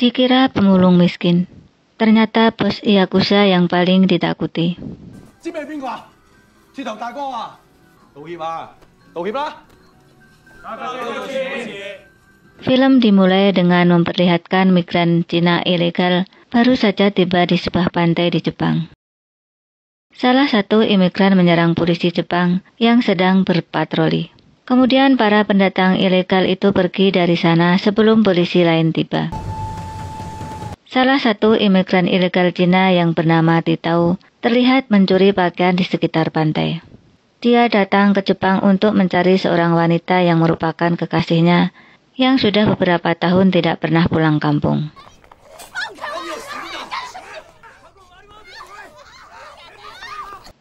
Dikira pemulung miskin, ternyata bos Yakuza yang paling ditakuti. Ah. Ah. Film dimulai dengan memperlihatkan migran Cina ilegal baru saja tiba di sebuah pantai di Jepang. Salah satu imigran menyerang polisi Jepang yang sedang berpatroli. Kemudian para pendatang ilegal itu pergi dari sana sebelum polisi lain tiba. Salah satu imigran ilegal Cina yang bernama Titau terlihat mencuri pakaian di sekitar pantai. Dia datang ke Jepang untuk mencari seorang wanita yang merupakan kekasihnya yang sudah beberapa tahun tidak pernah pulang kampung.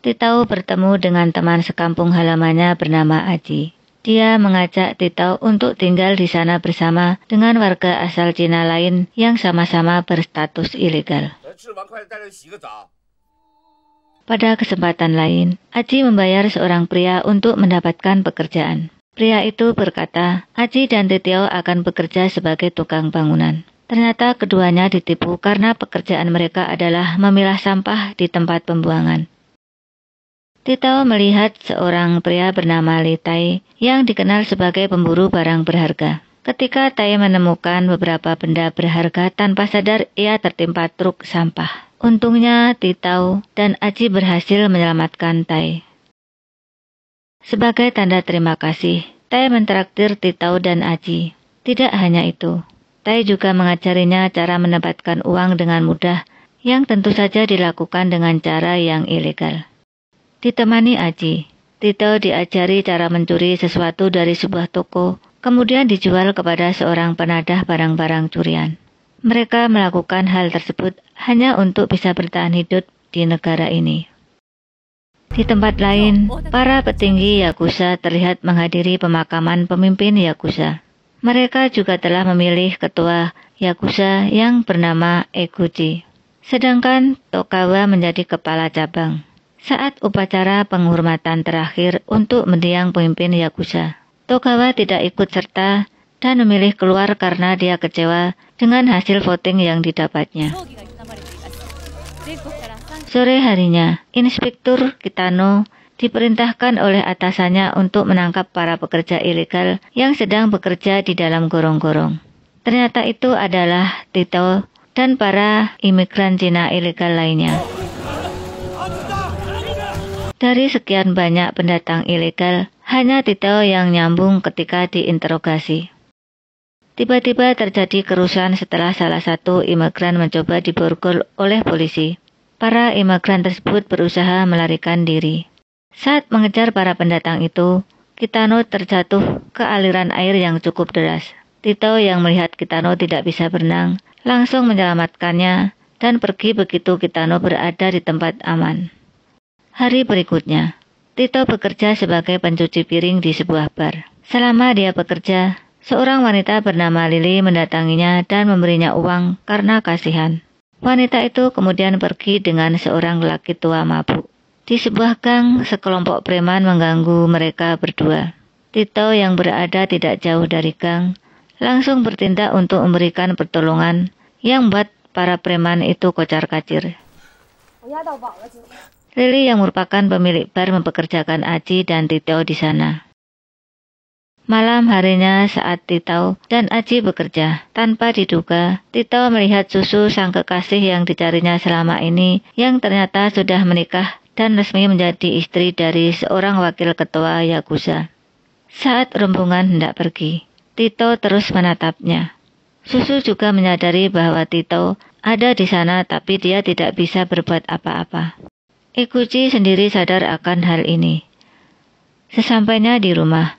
Titau bertemu dengan teman sekampung halamannya bernama Aji. Dia mengajak Tito untuk tinggal di sana bersama dengan warga asal Cina lain yang sama-sama berstatus ilegal. Pada kesempatan lain, Aji membayar seorang pria untuk mendapatkan pekerjaan. Pria itu berkata, Aji dan Titio akan bekerja sebagai tukang bangunan. Ternyata keduanya ditipu karena pekerjaan mereka adalah memilah sampah di tempat pembuangan. Titau melihat seorang pria bernama Tai yang dikenal sebagai pemburu barang berharga. Ketika Tai menemukan beberapa benda berharga tanpa sadar ia tertimpa truk sampah. Untungnya Titau dan Aji berhasil menyelamatkan Tai. Sebagai tanda terima kasih, Tai mentraktir Titau dan Aji. Tidak hanya itu, Tai juga mengajarinya cara menempatkan uang dengan mudah yang tentu saja dilakukan dengan cara yang ilegal. Ditemani Aji, Tito diajari cara mencuri sesuatu dari sebuah toko, kemudian dijual kepada seorang penadah barang-barang curian. Mereka melakukan hal tersebut hanya untuk bisa bertahan hidup di negara ini. Di tempat lain, para petinggi Yakuza terlihat menghadiri pemakaman pemimpin Yakuza. Mereka juga telah memilih ketua Yakuza yang bernama Eguchi. Sedangkan Tokawa menjadi kepala cabang saat upacara penghormatan terakhir untuk mendiang pemimpin Yakuza. Togawa tidak ikut serta dan memilih keluar karena dia kecewa dengan hasil voting yang didapatnya. Sore harinya, Inspektur Kitano diperintahkan oleh atasannya untuk menangkap para pekerja ilegal yang sedang bekerja di dalam gorong-gorong. Ternyata itu adalah Tito dan para imigran Cina ilegal lainnya. Dari sekian banyak pendatang ilegal, hanya Tito yang nyambung ketika diinterogasi. Tiba-tiba terjadi kerusuhan setelah salah satu imigran mencoba diborgol oleh polisi. Para imigran tersebut berusaha melarikan diri. Saat mengejar para pendatang itu, Kitano terjatuh ke aliran air yang cukup deras. Tito yang melihat Kitano tidak bisa berenang, langsung menyelamatkannya dan pergi begitu Kitano berada di tempat aman. Hari berikutnya, Tito bekerja sebagai pencuci piring di sebuah bar. Selama dia bekerja, seorang wanita bernama Lili mendatanginya dan memberinya uang karena kasihan. Wanita itu kemudian pergi dengan seorang lelaki tua mabuk. Di sebuah gang, sekelompok preman mengganggu mereka berdua. Tito yang berada tidak jauh dari gang langsung bertindak untuk memberikan pertolongan yang buat para preman itu kocar-kacir. Lili yang merupakan pemilik bar mempekerjakan Aji dan Tito di sana. Malam harinya saat Tito dan Aji bekerja, tanpa diduga, Tito melihat susu sang kekasih yang dicarinya selama ini, yang ternyata sudah menikah dan resmi menjadi istri dari seorang wakil ketua Yakuza. Saat rombongan hendak pergi, Tito terus menatapnya. Susu juga menyadari bahwa Tito ada di sana tapi dia tidak bisa berbuat apa-apa. Ikuchi sendiri sadar akan hal ini. Sesampainya di rumah,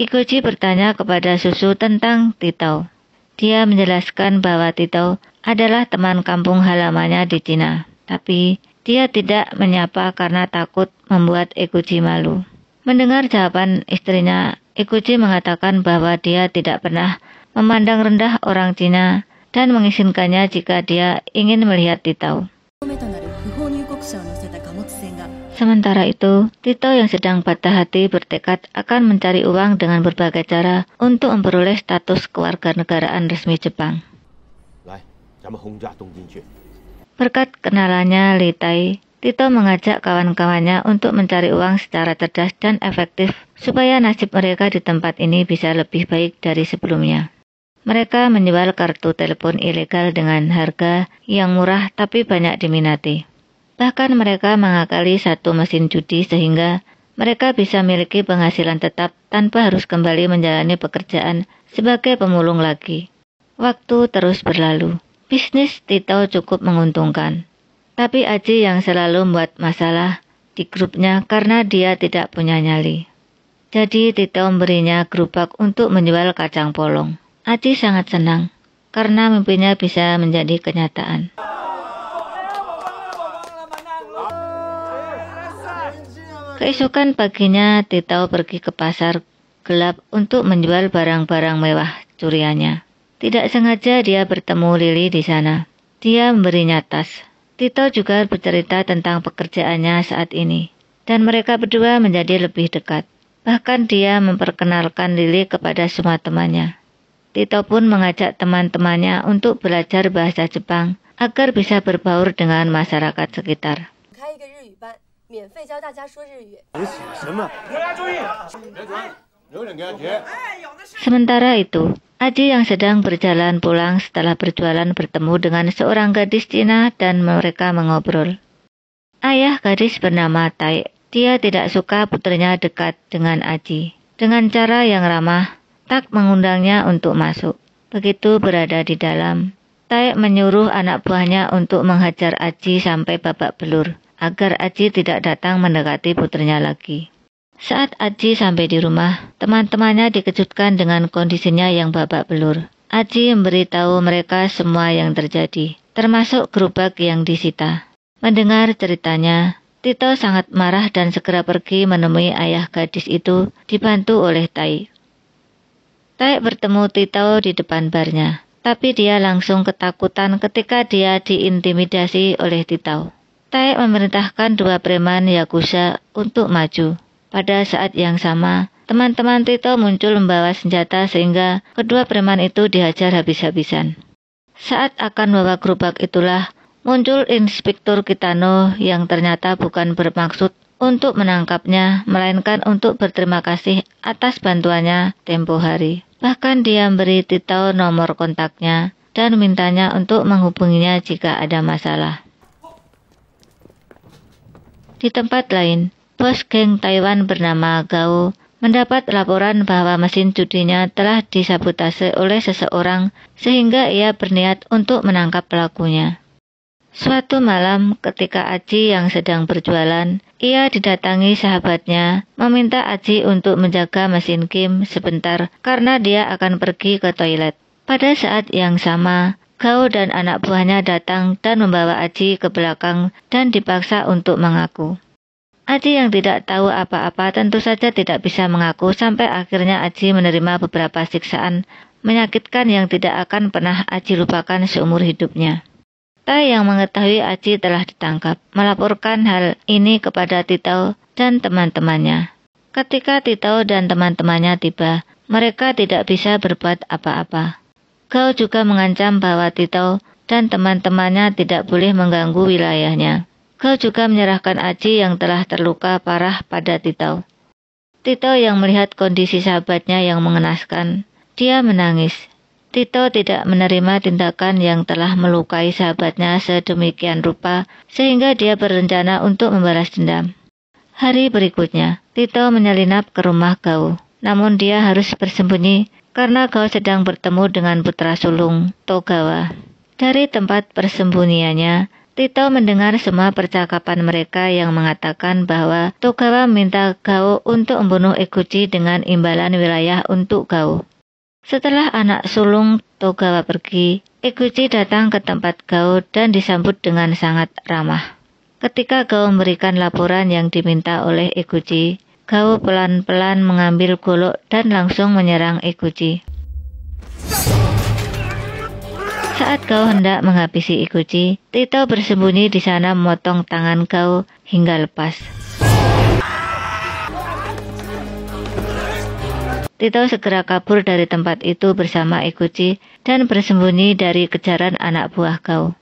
Ikuchi bertanya kepada Susu tentang Titau. Dia menjelaskan bahwa Titau adalah teman kampung halamannya di Cina, tapi dia tidak menyapa karena takut membuat Ikuchi malu. Mendengar jawaban istrinya, Ikuchi mengatakan bahwa dia tidak pernah memandang rendah orang Cina dan mengizinkannya jika dia ingin melihat Titau. Sementara itu, Tito yang sedang patah hati bertekad akan mencari uang dengan berbagai cara untuk memperoleh status keluarga negaraan resmi Jepang. Berkat kenalannya Li Tai, Tito mengajak kawan-kawannya untuk mencari uang secara cerdas dan efektif supaya nasib mereka di tempat ini bisa lebih baik dari sebelumnya. Mereka menjual kartu telepon ilegal dengan harga yang murah tapi banyak diminati. Bahkan mereka mengakali satu mesin judi sehingga mereka bisa memiliki penghasilan tetap tanpa harus kembali menjalani pekerjaan sebagai pemulung lagi. Waktu terus berlalu. Bisnis Tito cukup menguntungkan. Tapi Aji yang selalu membuat masalah di grupnya karena dia tidak punya nyali. Jadi Tito memberinya gerobak untuk menjual kacang polong. Aji sangat senang karena mimpinya bisa menjadi kenyataan. Keesokan paginya, Tito pergi ke pasar gelap untuk menjual barang-barang mewah curiannya. Tidak sengaja dia bertemu Lili di sana. Dia memberinya tas. Tito juga bercerita tentang pekerjaannya saat ini, dan mereka berdua menjadi lebih dekat. Bahkan dia memperkenalkan Lili kepada semua temannya. Tito pun mengajak teman-temannya untuk belajar bahasa Jepang agar bisa berbaur dengan masyarakat sekitar. Sementara itu, Aji yang sedang berjalan pulang setelah berjualan bertemu dengan seorang gadis Cina dan mereka mengobrol. Ayah gadis bernama Tai, dia tidak suka putrinya dekat dengan Aji. Dengan cara yang ramah, Tak mengundangnya untuk masuk. Begitu berada di dalam, Tai menyuruh anak buahnya untuk menghajar Aji sampai babak belur agar Aji tidak datang mendekati putrinya lagi. Saat Aji sampai di rumah, teman-temannya dikejutkan dengan kondisinya yang babak belur. Aji memberitahu mereka semua yang terjadi, termasuk gerobak yang disita. Mendengar ceritanya, Tito sangat marah dan segera pergi menemui ayah gadis itu, dibantu oleh Tai. Tai bertemu Tito di depan barnya, tapi dia langsung ketakutan ketika dia diintimidasi oleh Tito. Tai memerintahkan dua preman Yakuza untuk maju. Pada saat yang sama, teman-teman Tito muncul membawa senjata sehingga kedua preman itu dihajar habis-habisan. Saat akan membawa gerobak itulah muncul Inspektur Kitano yang ternyata bukan bermaksud untuk menangkapnya, melainkan untuk berterima kasih atas bantuannya tempo hari. Bahkan dia memberi Tito nomor kontaknya dan mintanya untuk menghubunginya jika ada masalah. Di tempat lain, bos geng Taiwan bernama Gao mendapat laporan bahwa mesin judinya telah disabotase oleh seseorang sehingga ia berniat untuk menangkap pelakunya. Suatu malam ketika Aji yang sedang berjualan, ia didatangi sahabatnya meminta Aji untuk menjaga mesin Kim sebentar karena dia akan pergi ke toilet. Pada saat yang sama, Gao dan anak buahnya datang dan membawa Aji ke belakang dan dipaksa untuk mengaku. Aji yang tidak tahu apa-apa tentu saja tidak bisa mengaku sampai akhirnya Aji menerima beberapa siksaan menyakitkan yang tidak akan pernah Aji lupakan seumur hidupnya. Tai yang mengetahui Aji telah ditangkap melaporkan hal ini kepada Titau dan teman-temannya. Ketika Titau dan teman-temannya tiba, mereka tidak bisa berbuat apa-apa. Gao juga mengancam bahwa Tito dan teman-temannya tidak boleh mengganggu wilayahnya. Gao juga menyerahkan Aji yang telah terluka parah pada Tito. Tito yang melihat kondisi sahabatnya yang mengenaskan, dia menangis. Tito tidak menerima tindakan yang telah melukai sahabatnya sedemikian rupa sehingga dia berencana untuk membalas dendam. Hari berikutnya, Tito menyelinap ke rumah Gao. Namun dia harus bersembunyi karena kau sedang bertemu dengan putra sulung Togawa. Dari tempat persembunyiannya, Tito mendengar semua percakapan mereka yang mengatakan bahwa Togawa minta kau untuk membunuh Eguchi dengan imbalan wilayah untuk kau. Setelah anak sulung Togawa pergi, Eguchi datang ke tempat kau dan disambut dengan sangat ramah. Ketika kau memberikan laporan yang diminta oleh Eguchi, Gao pelan-pelan mengambil golok dan langsung menyerang Ikuji. Saat Gao hendak menghabisi Ikuji, Tito bersembunyi di sana memotong tangan Gao hingga lepas. Tito segera kabur dari tempat itu bersama Ikuji dan bersembunyi dari kejaran anak buah Gao.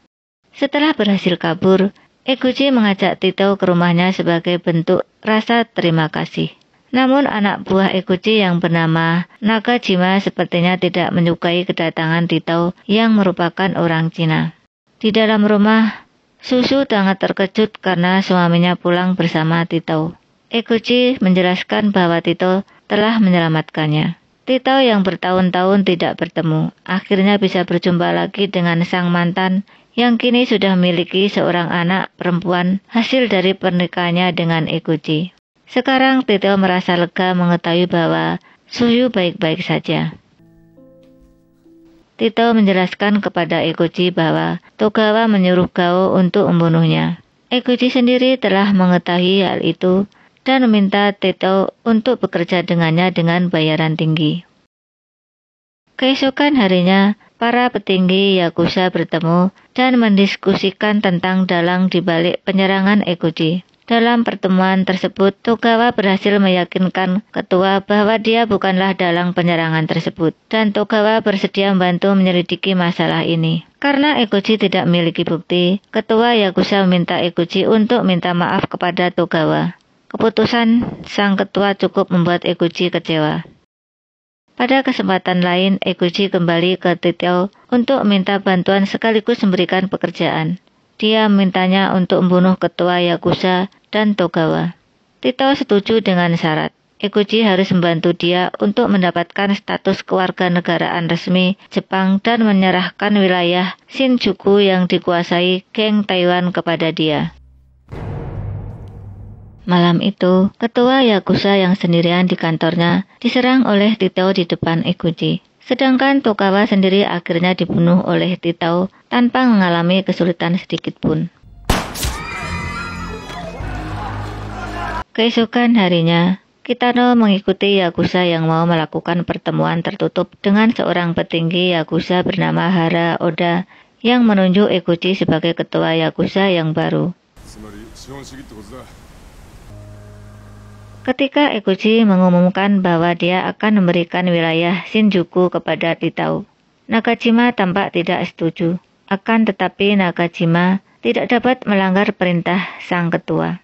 Setelah berhasil kabur, Ikuji mengajak Tito ke rumahnya sebagai bentuk rasa terima kasih. Namun anak buah Ekuchi yang bernama Nakajima sepertinya tidak menyukai kedatangan Tito yang merupakan orang Cina. Di dalam rumah, Susu sangat terkejut karena suaminya pulang bersama Tito. Ekuchi menjelaskan bahwa Tito telah menyelamatkannya. Tito yang bertahun-tahun tidak bertemu, akhirnya bisa berjumpa lagi dengan sang mantan yang kini sudah memiliki seorang anak perempuan hasil dari pernikahannya dengan Ekoji. Sekarang Tito merasa lega mengetahui bahwa Suyu baik-baik saja. Tito menjelaskan kepada Ekoji bahwa Togawa menyuruh Gao untuk membunuhnya. Ekoji sendiri telah mengetahui hal itu dan meminta Tito untuk bekerja dengannya dengan bayaran tinggi. Keesokan harinya, para petinggi Yakuza bertemu dan mendiskusikan tentang dalang dibalik penyerangan Ekoji. Dalam pertemuan tersebut, Togawa berhasil meyakinkan ketua bahwa dia bukanlah dalang penyerangan tersebut, dan Togawa bersedia membantu menyelidiki masalah ini. Karena Ekoji tidak memiliki bukti, ketua Yakuza meminta Ekoji untuk minta maaf kepada Togawa. Keputusan sang ketua cukup membuat Ekoji kecewa. Pada kesempatan lain, Eguchi kembali ke Titeo untuk minta bantuan sekaligus memberikan pekerjaan. Dia mintanya untuk membunuh ketua Yakuza dan Togawa. Tito setuju dengan syarat. Eguchi harus membantu dia untuk mendapatkan status kewarganegaraan resmi Jepang dan menyerahkan wilayah Shinjuku yang dikuasai geng Taiwan kepada dia. Malam itu, ketua Yakuza yang sendirian di kantornya diserang oleh Tito di depan Ikuji. Sedangkan Tokawa sendiri akhirnya dibunuh oleh Tito tanpa mengalami kesulitan sedikit pun. Keesokan harinya, Kitano mengikuti Yakuza yang mau melakukan pertemuan tertutup dengan seorang petinggi Yakuza bernama Hara Oda yang menunjuk Ikuji sebagai ketua Yakuza yang baru ketika Ekuji mengumumkan bahwa dia akan memberikan wilayah Shinjuku kepada Titao. Nakajima tampak tidak setuju. Akan tetapi Nakajima tidak dapat melanggar perintah sang ketua.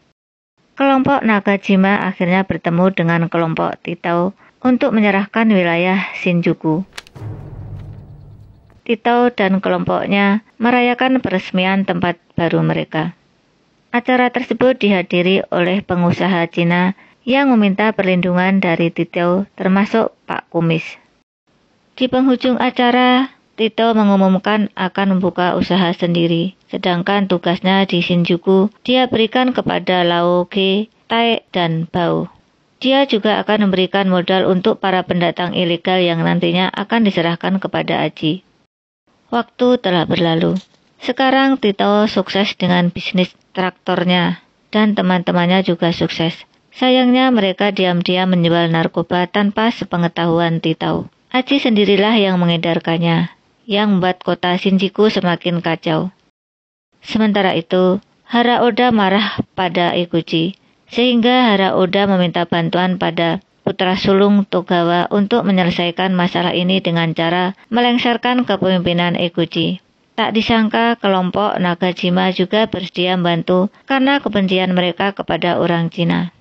Kelompok Nakajima akhirnya bertemu dengan kelompok Titau untuk menyerahkan wilayah Shinjuku. Titau dan kelompoknya merayakan peresmian tempat baru mereka. Acara tersebut dihadiri oleh pengusaha Cina yang meminta perlindungan dari Tito termasuk Pak Kumis. Di penghujung acara, Tito mengumumkan akan membuka usaha sendiri, sedangkan tugasnya di Shinjuku dia berikan kepada Ge, Tai, dan Bao. Dia juga akan memberikan modal untuk para pendatang ilegal yang nantinya akan diserahkan kepada Aji. Waktu telah berlalu. Sekarang Tito sukses dengan bisnis traktornya dan teman-temannya juga sukses. Sayangnya mereka diam-diam menjual narkoba tanpa sepengetahuan Titau. Aci sendirilah yang mengedarkannya, yang membuat kota Shinjuku semakin kacau. Sementara itu, Hara Oda marah pada Iguchi, sehingga Hara Oda meminta bantuan pada putra sulung Togawa untuk menyelesaikan masalah ini dengan cara melengsarkan kepemimpinan Iguchi. Tak disangka kelompok Nagajima juga bersedia membantu karena kebencian mereka kepada orang Cina.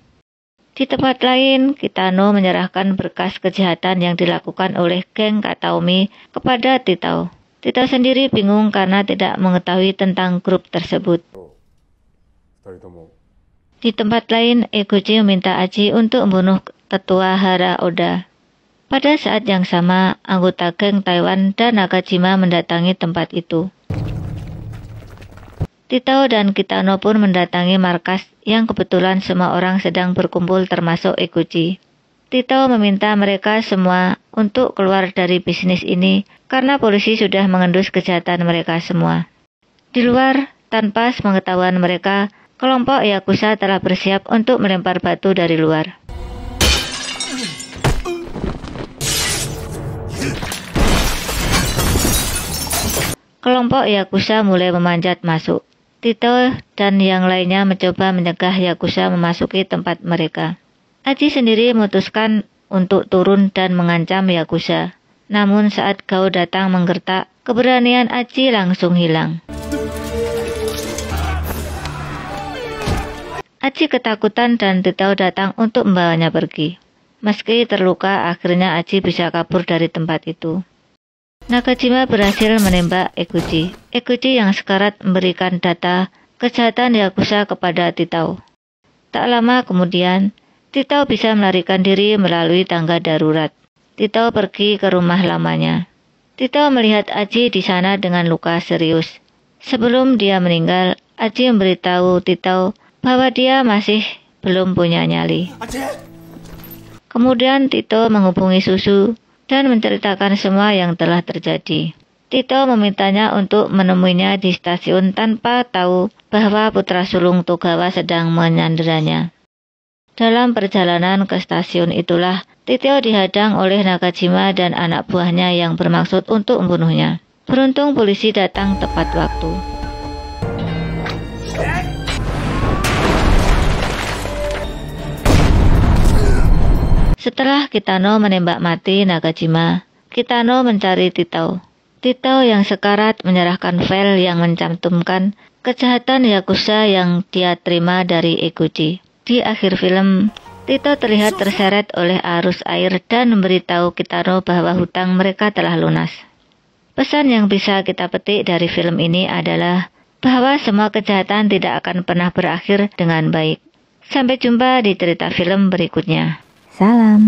Di tempat lain, Kitano menyerahkan berkas kejahatan yang dilakukan oleh geng Kataomi kepada Titao. Titao sendiri bingung karena tidak mengetahui tentang grup tersebut. Di tempat lain, Ekoji meminta Aji untuk membunuh tetua Hara Oda. Pada saat yang sama, anggota geng Taiwan dan Nakajima mendatangi tempat itu. Tito dan Kitano pun mendatangi markas yang kebetulan semua orang sedang berkumpul termasuk Eguchi. Tito meminta mereka semua untuk keluar dari bisnis ini karena polisi sudah mengendus kejahatan mereka semua. Di luar, tanpa sepengetahuan mereka, kelompok Yakuza telah bersiap untuk melempar batu dari luar. Kelompok Yakuza mulai memanjat masuk. Tito dan yang lainnya mencoba mencegah Yakuza memasuki tempat mereka. Aji sendiri memutuskan untuk turun dan mengancam Yakuza. Namun saat Gao datang menggertak, keberanian Aji langsung hilang. Aji ketakutan dan Tito datang untuk membawanya pergi. Meski terluka, akhirnya Aji bisa kabur dari tempat itu. Nakajima berhasil menembak Ekuji. Ekuji yang sekarat memberikan data kejahatan Yakuza kepada Titao. Tak lama kemudian, Titao bisa melarikan diri melalui tangga darurat. Titao pergi ke rumah lamanya. Titao melihat Aji di sana dengan luka serius. Sebelum dia meninggal, Aji memberitahu Titao bahwa dia masih belum punya nyali. Kemudian Tito menghubungi Susu dan menceritakan semua yang telah terjadi. Tito memintanya untuk menemuinya di stasiun tanpa tahu bahwa putra sulung Togawa sedang menyanderanya. Dalam perjalanan ke stasiun itulah, Tito dihadang oleh Nakajima dan anak buahnya yang bermaksud untuk membunuhnya. Beruntung polisi datang tepat waktu. Setelah Kitano menembak mati Nagajima, Kitano mencari Tito. Tito yang sekarat menyerahkan file yang mencantumkan kejahatan Yakuza yang dia terima dari Eguchi. Di akhir film, Tito terlihat terseret oleh arus air dan memberitahu Kitano bahwa hutang mereka telah lunas. Pesan yang bisa kita petik dari film ini adalah bahwa semua kejahatan tidak akan pernah berakhir dengan baik. Sampai jumpa di cerita film berikutnya. Salam.